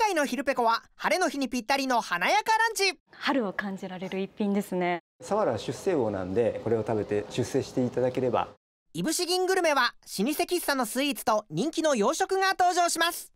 回の昼ペコは晴れの日にぴったりの華やかランチ春を感じられる一品ですねサワラ出世魚なんでこれを食べて出世していただければいぶし銀グルメは老舗喫茶のスイーツと人気の洋食が登場します